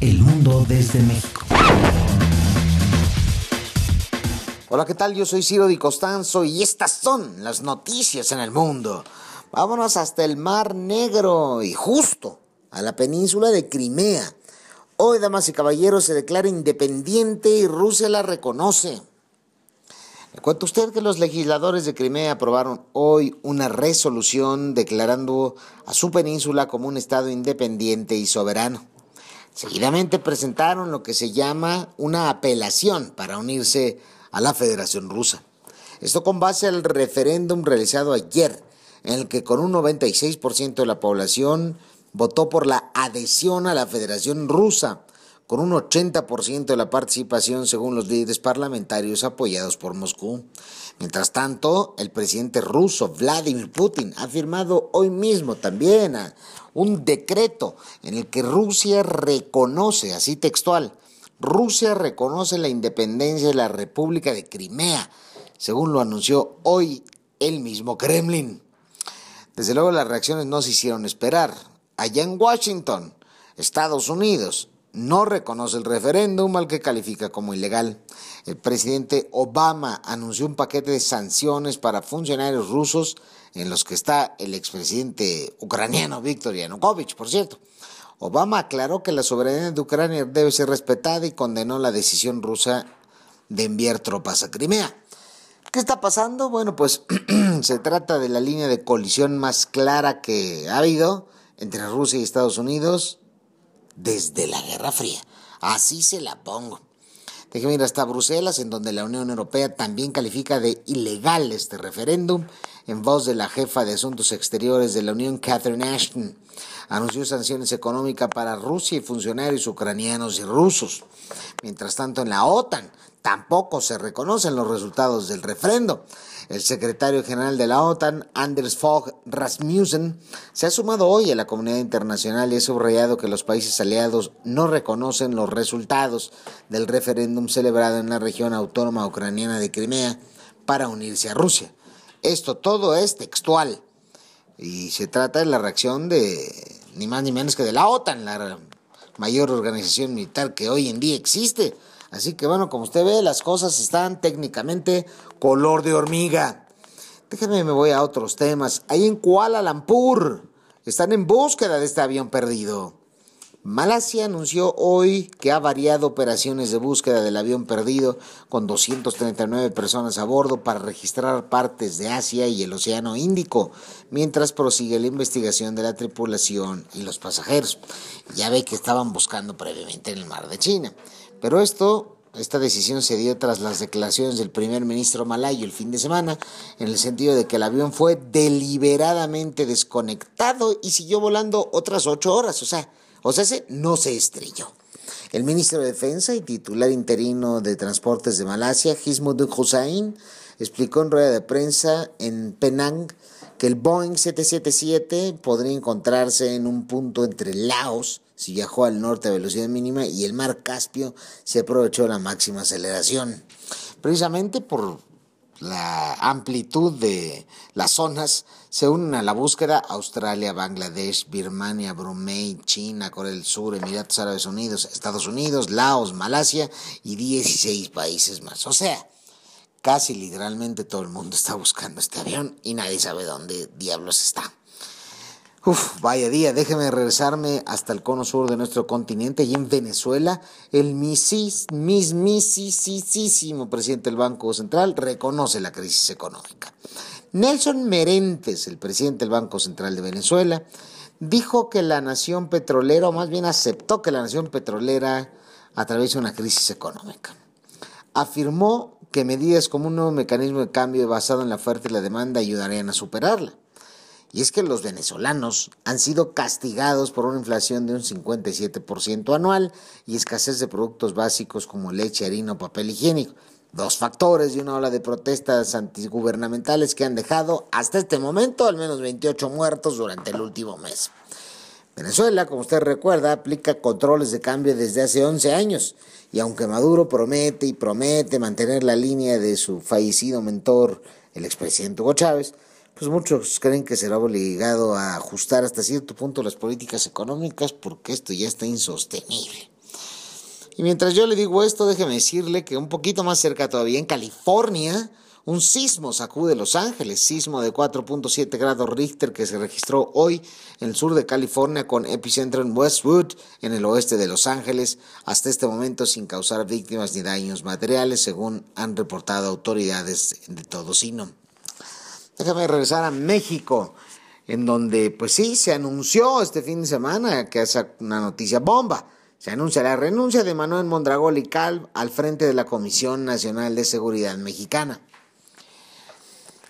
El mundo desde México. Hola, ¿qué tal? Yo soy Ciro Di Costanzo y estas son las noticias en el mundo. Vámonos hasta el Mar Negro y justo a la península de Crimea. Hoy, damas y caballeros, se declara independiente y Rusia la reconoce. Cuenta usted que los legisladores de Crimea aprobaron hoy una resolución declarando a su península como un Estado independiente y soberano. Seguidamente presentaron lo que se llama una apelación para unirse a la Federación Rusa. Esto con base al referéndum realizado ayer, en el que con un 96% de la población votó por la adhesión a la Federación Rusa con un 80% de la participación según los líderes parlamentarios apoyados por Moscú. Mientras tanto, el presidente ruso Vladimir Putin ha firmado hoy mismo también ah, un decreto en el que Rusia reconoce, así textual, Rusia reconoce la independencia de la República de Crimea, según lo anunció hoy el mismo Kremlin. Desde luego las reacciones no se hicieron esperar. Allá en Washington, Estados Unidos, no reconoce el referéndum al que califica como ilegal. El presidente Obama anunció un paquete de sanciones para funcionarios rusos en los que está el expresidente ucraniano Viktor Yanukovych, por cierto. Obama aclaró que la soberanía de Ucrania debe ser respetada y condenó la decisión rusa de enviar tropas a Crimea. ¿Qué está pasando? Bueno, pues se trata de la línea de colisión más clara que ha habido entre Rusia y Estados Unidos desde la Guerra Fría. Así se la pongo. Déjeme ir hasta Bruselas, en donde la Unión Europea también califica de ilegal este referéndum en voz de la jefa de Asuntos Exteriores de la Unión, Catherine Ashton, anunció sanciones económicas para Rusia y funcionarios ucranianos y rusos. Mientras tanto, en la OTAN tampoco se reconocen los resultados del refrendo. El secretario general de la OTAN, Anders Fogh Rasmussen, se ha sumado hoy a la comunidad internacional y ha subrayado que los países aliados no reconocen los resultados del referéndum celebrado en la región autónoma ucraniana de Crimea para unirse a Rusia. Esto todo es textual. Y se trata de la reacción de ni más ni menos que de la OTAN, la mayor organización militar que hoy en día existe. Así que bueno, como usted ve, las cosas están técnicamente color de hormiga. Déjenme, me voy a otros temas. Ahí en Kuala Lumpur están en búsqueda de este avión perdido. Malasia anunció hoy que ha variado operaciones de búsqueda del avión perdido con 239 personas a bordo para registrar partes de Asia y el Océano Índico, mientras prosigue la investigación de la tripulación y los pasajeros. Ya ve que estaban buscando previamente en el mar de China. Pero esto esta decisión se dio tras las declaraciones del primer ministro malayo el fin de semana, en el sentido de que el avión fue deliberadamente desconectado y siguió volando otras ocho horas. O sea, o sea, no se estrelló. El ministro de Defensa y titular interino de Transportes de Malasia, Duk Hussain, explicó en rueda de prensa en Penang que el Boeing 777 podría encontrarse en un punto entre Laos, si viajó al norte a velocidad mínima, y el mar Caspio si aprovechó la máxima aceleración. Precisamente por la amplitud de las zonas se unen a la búsqueda Australia, Bangladesh, Birmania, Brunei, China, Corea del Sur, Emiratos Árabes Unidos, Estados Unidos, Laos, Malasia y 16 países más. O sea, casi literalmente todo el mundo está buscando este avión y nadie sabe dónde diablos está. Uf, vaya día, déjeme regresarme hasta el cono sur de nuestro continente y en Venezuela el misis, mis, misisísimo presidente del Banco Central reconoce la crisis económica. Nelson Merentes, el presidente del Banco Central de Venezuela, dijo que la nación petrolera, o más bien aceptó que la nación petrolera atraviesa una crisis económica. Afirmó que medidas como un nuevo mecanismo de cambio basado en la oferta y la demanda ayudarían a superarla y es que los venezolanos han sido castigados por una inflación de un 57% anual y escasez de productos básicos como leche, harina o papel higiénico. Dos factores y una ola de protestas antigubernamentales que han dejado hasta este momento al menos 28 muertos durante el último mes. Venezuela, como usted recuerda, aplica controles de cambio desde hace 11 años y aunque Maduro promete y promete mantener la línea de su fallecido mentor, el expresidente Hugo Chávez, pues muchos creen que será obligado a ajustar hasta cierto punto las políticas económicas porque esto ya está insostenible. Y mientras yo le digo esto, déjeme decirle que un poquito más cerca todavía, en California, un sismo sacude Los Ángeles, sismo de 4.7 grados Richter que se registró hoy en el sur de California con epicentro en Westwood, en el oeste de Los Ángeles, hasta este momento sin causar víctimas ni daños materiales, según han reportado autoridades de todo sino. Déjame regresar a México, en donde, pues sí, se anunció este fin de semana, que es una noticia bomba. Se anuncia la renuncia de Manuel Mondragón y Calv al frente de la Comisión Nacional de Seguridad Mexicana.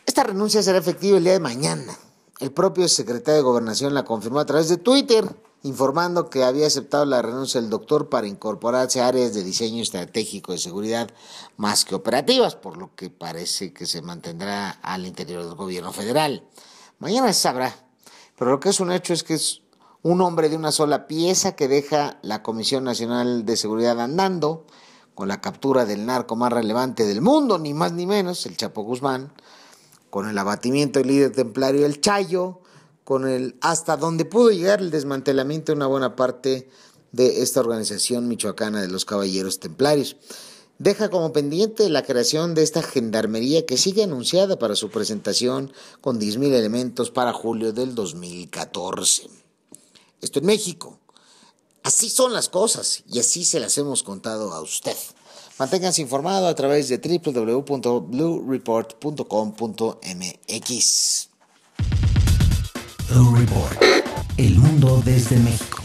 Esta renuncia será efectiva el día de mañana. El propio secretario de Gobernación la confirmó a través de Twitter informando que había aceptado la renuncia del doctor para incorporarse a áreas de diseño estratégico de seguridad más que operativas, por lo que parece que se mantendrá al interior del gobierno federal. Mañana se sabrá, pero lo que es un hecho es que es un hombre de una sola pieza que deja la Comisión Nacional de Seguridad andando con la captura del narco más relevante del mundo, ni más ni menos, el Chapo Guzmán, con el abatimiento del líder templario El Chayo, con el hasta donde pudo llegar el desmantelamiento de una buena parte de esta organización michoacana de los Caballeros Templarios. Deja como pendiente la creación de esta gendarmería que sigue anunciada para su presentación con 10.000 elementos para julio del 2014. Esto en México. Así son las cosas y así se las hemos contado a usted. Manténganse informado a través de www.bluereport.com.mx. El mundo desde México.